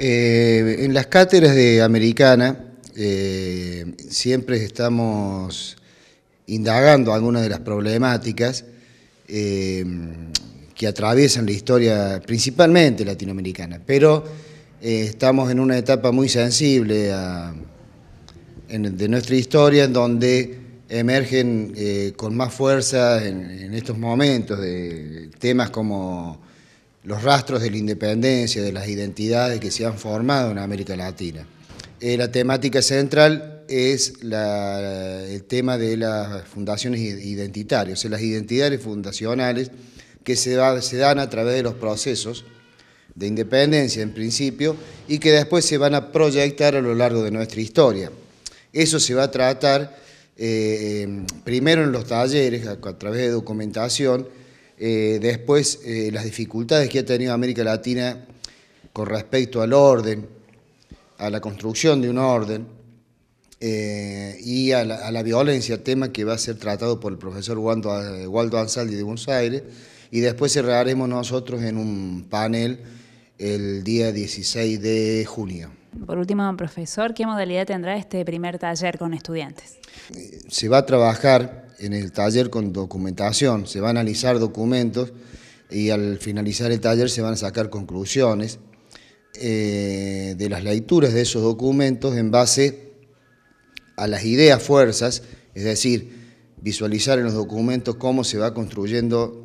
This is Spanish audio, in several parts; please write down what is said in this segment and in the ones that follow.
Eh, en las cátedras de Americana eh, siempre estamos indagando algunas de las problemáticas eh, que atraviesan la historia principalmente latinoamericana, pero estamos en una etapa muy sensible de nuestra historia en donde emergen con más fuerza en, estos momentos temas como los rastros de la independencia, de las identidades que se han formado en América Latina. Eh, la temática central es el tema de las fundaciones identitarias, o sea, las identidades fundacionales que se, dan a través de los procesos de independencia en principio y que después se van a proyectar a lo largo de nuestra historia. Eso se va a tratar eh, primero en los talleres, a través de documentación, eh, después, eh, las dificultades que ha tenido América Latina con respecto al orden, a la construcción de un orden eh, y a la, violencia, tema que va a ser tratado por el profesor Waldo, Ansaldi de Buenos Aires. Y después cerraremos nosotros en un panel el día 16 de junio. Por último, profesor, ¿qué modalidad tendrá este primer taller con estudiantes? Se va a trabajar en el taller con documentación, se van a analizar documentos y al finalizar el taller se van a sacar conclusiones eh, de las lecturas de esos documentos en base a las ideas fuerzas, es decir, visualizar en los documentos cómo se va construyendo,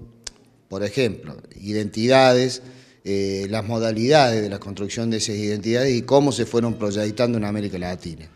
por ejemplo, identidades, eh, las modalidades de la construcción de esas identidades y cómo se fueron proyectando en América Latina.